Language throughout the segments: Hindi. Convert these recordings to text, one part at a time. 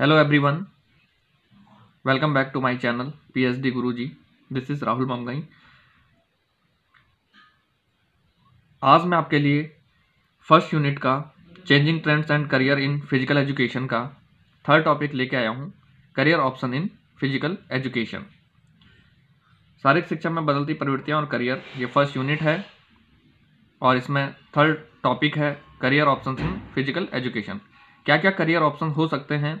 Hello everyone welcome back to my channel PSD Guruji this is Rahul Mangai आज मैं आपके लिए फर्स्ट यूनिट का changing trends and career in physical education का थर्ड टॉपिक लेके आया हूँ career option in physical education शारीरिक शिक्षा में बदलती प्रवृत्तियाँ और करियर ये फर्स्ट यूनिट है और इसमें थर्ड टॉपिक है career option in physical education क्या क्या करियर ऑप्शन हो सकते हैं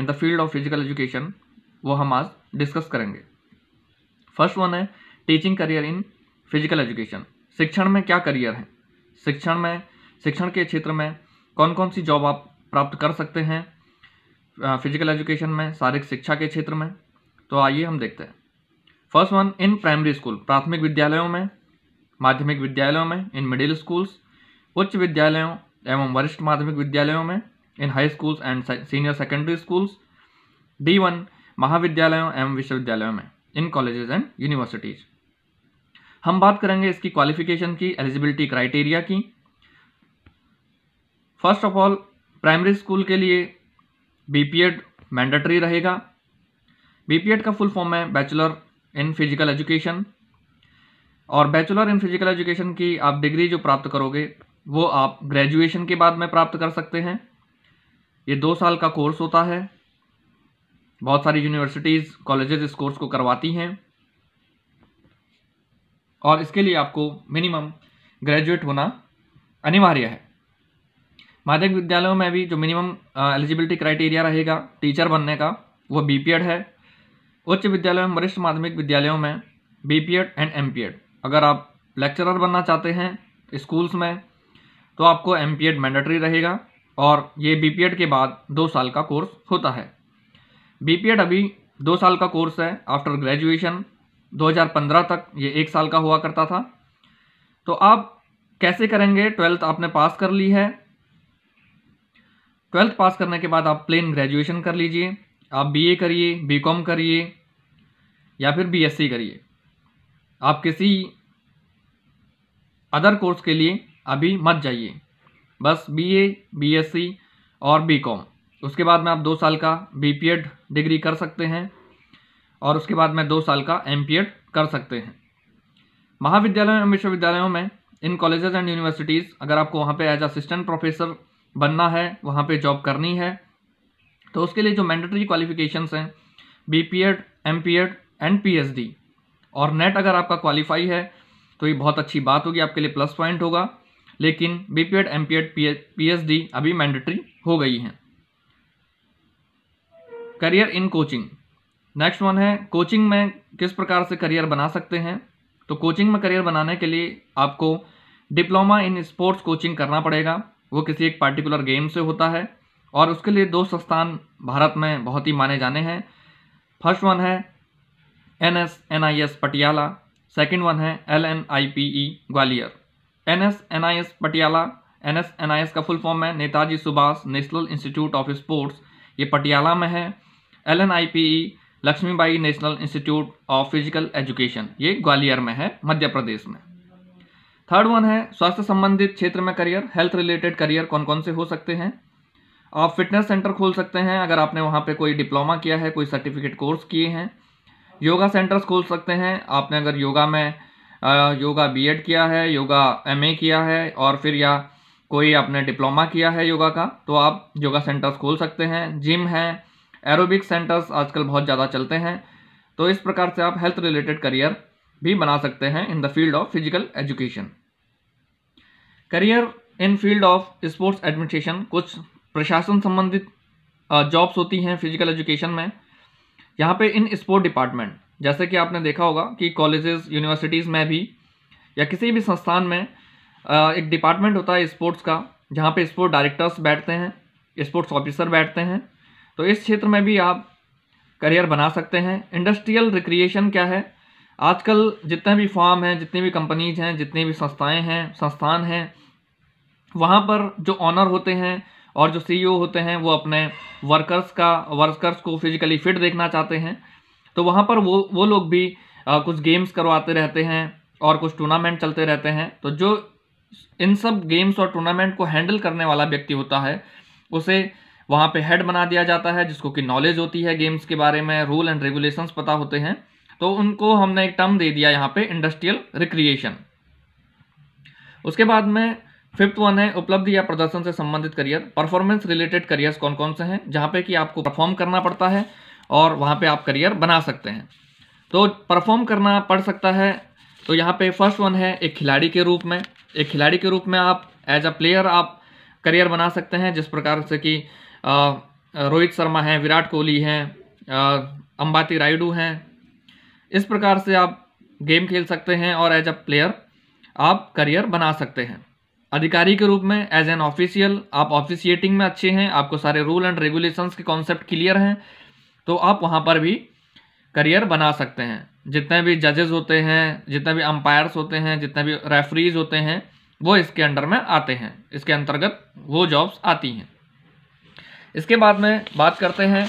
in the field of physical education वो हम आज डिस्कस करेंगे फर्स्ट वन है teaching career in physical education शिक्षण में क्या करियर है शिक्षण में शिक्षण के क्षेत्र में कौन कौन सी जॉब आप प्राप्त कर सकते हैं फिजिकल एजुकेशन में शारीरिक शिक्षा के क्षेत्र में तो आइए हम देखते हैं first one in primary school प्राथमिक विद्यालयों में माध्यमिक विद्यालयों में इन मिडिल स्कूल्स उच्च विद्यालयों एवं वरिष्ठ माध्यमिक विद्यालयों में in high schools and senior secondary schools. D1 महाविद्यालयों एवं विश्वविद्यालयों में इन कॉलेजेस एंड यूनिवर्सिटीज हम बात करेंगे इसकी क्वालिफिकेशन की एलिजिबिलिटी क्राइटेरिया की first of all primary school के लिए बी पी एड मैंडेटरी रहेगा बी पी एड का फुल फॉर्म है बैचलर इन फिजिकल एजुकेशन और बैचलर इन फिजिकल एजुकेशन की आप डिग्री जो प्राप्त करोगे वो आप ग्रेजुएशन के बाद में प्राप्त कर सकते हैं ये दो साल का कोर्स होता है बहुत सारी यूनिवर्सिटीज़ कॉलेजेस इस कोर्स को करवाती हैं और इसके लिए आपको मिनिमम ग्रेजुएट होना अनिवार्य है माध्यमिक विद्यालयों में भी जो मिनिमम एलिजिबिलिटी क्राइटेरिया रहेगा टीचर बनने का वो बी है उच्च विद्यालयों में वरिष्ठ माध्यमिक विद्यालयों में बी एंड एम अगर आप लेक्चरर बनना चाहते हैं स्कूल्स में तो आपको एम मैंडेटरी रहेगा और ये बी के बाद दो साल का कोर्स होता है बी अभी दो साल का कोर्स है आफ्टर ग्रेजुएशन 2015 तक ये एक साल का हुआ करता था तो आप कैसे करेंगे ट्वेल्थ आपने पास कर ली है ट्वेल्थ पास करने के बाद आप प्लेन ग्रेजुएशन कर लीजिए आप बीए करिए बीकॉम करिए या फिर बीएससी करिए आप किसी अदर कोर्स के लिए अभी मत जाइए बस बीए बीएससी और कॉम उसके बाद में आप दो साल का एड डिग्री कर सकते हैं और उसके बाद में दो साल का एड कर सकते हैं महाविद्यालयों एवं विश्वविद्यालयों में इन कॉलेजेस एंड यूनिवर्सिटीज़ अगर आपको वहाँ पे एज असिस्टेंट प्रोफेसर बनना है वहाँ पे जॉब करनी है तो उसके लिए जो मैंडेटरी क्वालिफिकेशंस हैं B P Ed M P Ed and P H D और नेट अगर आपका क्वालिफाई है तो ये बहुत अच्छी बात होगी आपके लिए प्लस पॉइंट होगा लेकिन B P Ed M P Ed P H D अभी मैंडेटरी हो गई है career in coaching next one है कोचिंग में किस प्रकार से करियर बना सकते हैं तो कोचिंग में करियर बनाने के लिए आपको डिप्लोमा इन स्पोर्ट्स कोचिंग करना पड़ेगा वो किसी एक पार्टिकुलर गेम से होता है और उसके लिए दो संस्थान भारत में बहुत ही माने जाने हैं फर्स्ट वन है N S N I S Patiala second one है L N I P E Gwalior S Patiala S का फुल फॉर्म है Netaji Subhash national institute of sports ये पटियाला में है L N I P E Laxmibai national institute of physical education ये ग्वालियर में है मध्य प्रदेश में थर्ड वन है स्वास्थ्य संबंधित क्षेत्र में करियर हेल्थ रिलेटेड करियर कौन कौन से हो सकते हैं आप फिटनेस सेंटर खोल सकते हैं अगर आपने वहाँ पे कोई डिप्लोमा किया है कोई सर्टिफिकेट कोर्स किए हैं योगा सेंटर्स खोल सकते हैं आपने अगर योगा में योगा बीएड किया है योगा एमए किया है और फिर या कोई आपने डिप्लोमा किया है योगा का तो आप योगा सेंटर्स खोल सकते हैं जिम हैं एरोबिक सेंटर्स आजकल बहुत ज़्यादा चलते हैं तो इस प्रकार से आप हेल्थ रिलेटेड करियर भी बना सकते हैं in the field of physical education career in field of sports administration कुछ प्रशासन संबंधित जॉब्स होती हैं फिजिकल एजुकेशन में यहाँ पे इन स्पोर्ट डिपार्टमेंट जैसे कि आपने देखा होगा कि कॉलेजेस यूनिवर्सिटीज़ में भी या किसी भी संस्थान में एक डिपार्टमेंट होता है स्पोर्ट्स का जहाँ पे स्पोर्ट डायरेक्टर्स बैठते हैं स्पोर्ट्स ऑफिसर बैठते हैं तो इस क्षेत्र में भी आप करियर बना सकते हैं इंडस्ट्रियल रिक्रिएशन क्या है आजकल जितने भी फॉर्म हैं जितनी भी कंपनीज हैं जितनी भी संस्थाएं हैं संस्थान हैं वहाँ पर जो ऑनर होते हैं और जो सीईओ e होते हैं वो अपने वर्कर्स का वर्कर्स को फिजिकली फिट देखना चाहते हैं तो वहाँ पर वो वो लोग भी आ, कुछ गेम्स करवाते रहते हैं और कुछ टूर्नामेंट चलते रहते हैं तो जो इन सब गेम्स और टूर्नामेंट को हैंडल करने वाला व्यक्ति होता है उसे वहाँ पे हेड बना दिया जाता है जिसको कि नॉलेज होती है गेम्स के बारे में रूल एंड रेगुलेशंस पता होते हैं तो उनको हमने एक टर्म दे दिया यहाँ पे इंडस्ट्रियल रिक्रिएशन उसके बाद में फिफ्थ वन है उपलब्धि या प्रदर्शन से संबंधित करियर परफॉर्मेंस रिलेटेड करियर्स कौन कौन से हैं जहाँ पे कि आपको परफॉर्म करना पड़ता है और वहाँ पे आप करियर बना सकते हैं तो परफॉर्म करना पड़ सकता है तो यहाँ पे फर्स्ट वन है एक खिलाड़ी के रूप में एक खिलाड़ी के रूप में आप एज अ प्लेयर आप करियर बना सकते हैं जिस प्रकार से कि रोहित शर्मा हैं विराट कोहली हैं अंबाती रायडू हैं इस प्रकार से आप गेम खेल सकते हैं और एज अ प्लेयर आप करियर बना सकते हैं अधिकारी के रूप में एज एन ऑफिशियल आप ऑफिशिएटिंग में अच्छे हैं आपको सारे रूल एंड रेगुलेशंस के कॉन्सेप्ट क्लियर हैं तो आप वहाँ पर भी करियर बना सकते हैं जितने भी जजेस होते हैं जितने भी अंपायर्स होते हैं जितने भी रेफरीज होते हैं वो इसके अंडर में आते हैं इसके अंतर्गत वो जॉब्स आती हैं इसके बाद में बात करते हैं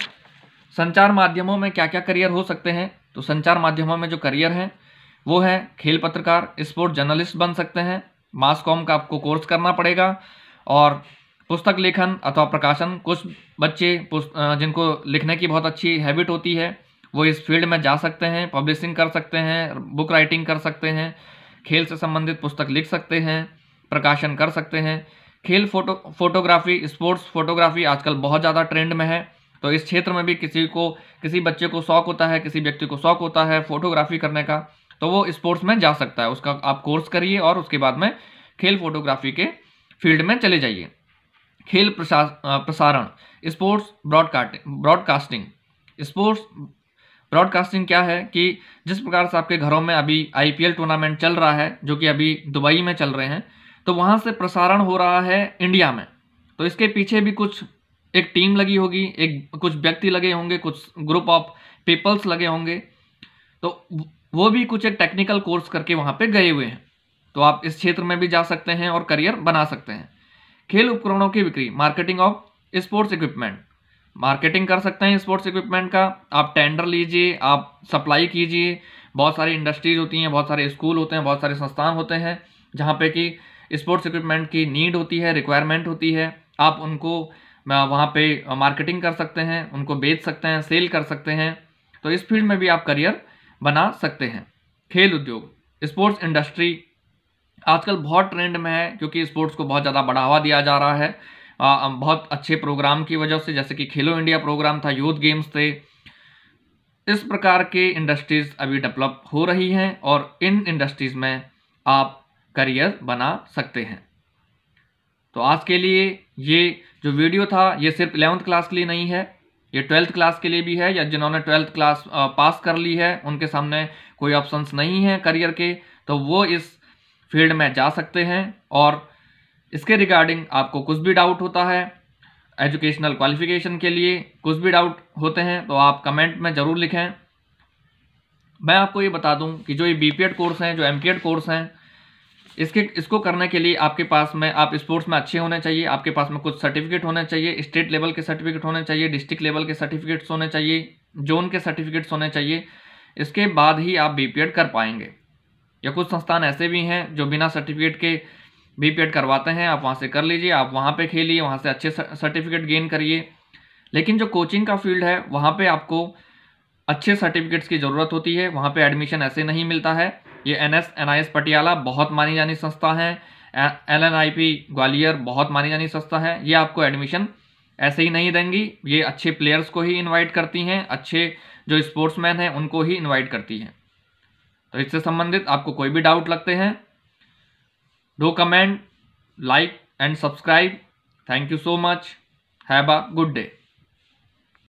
संचार माध्यमों में क्या क्या करियर हो सकते हैं तो संचार माध्यमों में जो करियर हैं वो हैं खेल पत्रकार स्पोर्ट जर्नलिस्ट बन सकते हैं मास कॉम का आपको कोर्स करना पड़ेगा और पुस्तक लेखन अथवा प्रकाशन कुछ बच्चे जिनको लिखने की बहुत अच्छी हैबिट होती है वो इस फील्ड में जा सकते हैं पब्लिशिंग कर सकते हैं बुक राइटिंग कर सकते हैं खेल से संबंधित पुस्तक लिख सकते हैं प्रकाशन कर सकते हैं खेल फोटो फोटोग्राफी स्पोर्ट्स फोटोग्राफी आजकल बहुत ज़्यादा ट्रेंड में है तो इस क्षेत्र में भी किसी को किसी बच्चे को शौक होता है किसी व्यक्ति को शौक होता है फोटोग्राफी करने का तो वो स्पोर्ट्स में जा सकता है उसका आप कोर्स करिए और उसके बाद में खेल फोटोग्राफी के फील्ड में चले जाइए खेल प्रसारण sports broadcasting broadcasting sports broadcasting क्या है कि जिस प्रकार से आपके घरों में अभी आईपीएल टूर्नामेंट चल रहा है जो कि अभी दुबई में चल रहे हैं तो वहाँ से प्रसारण हो रहा है इंडिया में तो इसके पीछे भी कुछ एक टीम लगी होगी एक कुछ व्यक्ति लगे होंगे कुछ ग्रुप ऑफ पीपल्स लगे होंगे तो वो भी कुछ एक टेक्निकल कोर्स करके वहाँ पे गए हुए हैं तो आप इस क्षेत्र में भी जा सकते हैं और करियर बना सकते हैं खेल उपकरणों की बिक्री marketing of sports equipment marketing कर सकते हैं स्पोर्ट्स इक्विपमेंट का आप टेंडर लीजिए आप सप्लाई कीजिए बहुत सारी इंडस्ट्रीज होती हैं बहुत सारे स्कूल होते हैं बहुत सारे संस्थान होते हैं जहाँ पे कि स्पोर्ट्स इक्विपमेंट की नीड होती है रिक्वायरमेंट होती है आप उनको वहाँ पे मार्केटिंग कर सकते हैं उनको बेच सकते हैं सेल कर सकते हैं तो इस फील्ड में भी आप करियर बना सकते हैं खेल उद्योग स्पोर्ट्स इंडस्ट्री आजकल बहुत ट्रेंड में है क्योंकि स्पोर्ट्स को बहुत ज़्यादा बढ़ावा दिया जा रहा है आ, बहुत अच्छे प्रोग्राम की वजह से जैसे कि खेलो इंडिया प्रोग्राम था यूथ गेम्स थे इस प्रकार के इंडस्ट्रीज़ अभी डेवलप हो रही हैं और इन इंडस्ट्रीज़ में आप करियर बना सकते हैं तो आज के लिए ये जो वीडियो था ये सिर्फ इलेवंथ क्लास के लिए नहीं है ये ट्वेल्थ क्लास के लिए भी है या जिन्होंने ट्वेल्थ क्लास पास कर ली है उनके सामने कोई ऑप्शंस नहीं है करियर के तो वो इस फील्ड में जा सकते हैं और इसके रिगार्डिंग आपको कुछ भी डाउट होता है एजुकेशनल क्वालिफिकेशन के लिए कुछ भी डाउट होते हैं तो आप कमेंट में ज़रूर लिखें मैं आपको ये बता दूं कि जो ये बी कोर्स हैं जो एम कोर्स हैं इसके इसको करने के लिए आपके पास में आप स्पोर्ट्स में अच्छे होने चाहिए आपके पास में कुछ सर्टिफिकेट होने चाहिए स्टेट लेवल के सर्टिफिकेट होने चाहिए डिस्ट्रिक्ट लेवल के सर्टिफिकेट्स होने चाहिए जोन के सर्टिफिकेट्स होने चाहिए इसके बाद ही आप बी कर पाएंगे या कुछ संस्थान ऐसे भी हैं जो बिना सर्टिफिकेट के बी पेड करवाते हैं आप वहाँ से कर लीजिए आप वहाँ पर खेलिए वहाँ से अच्छे सर्टिफिकेट गेन करिए लेकिन जो कोचिंग का फील्ड है वहाँ पर आपको अच्छे सर्टिफिकेट्स की ज़रूरत होती है वहाँ पे एडमिशन ऐसे नहीं मिलता है ये N S N I S Patiala बहुत मानी जानी संस्था है L N I P Gwalior बहुत मानी जानी संस्था है ये आपको एडमिशन ऐसे ही नहीं देंगी ये अच्छे प्लेयर्स को ही इन्वाइट करती हैं अच्छे जो स्पोर्ट्समैन हैं उनको ही इन्वाइट करती हैं तो इससे संबंधित आपको कोई भी डाउट लगते हैं do comment like and subscribe thank you so much have a good day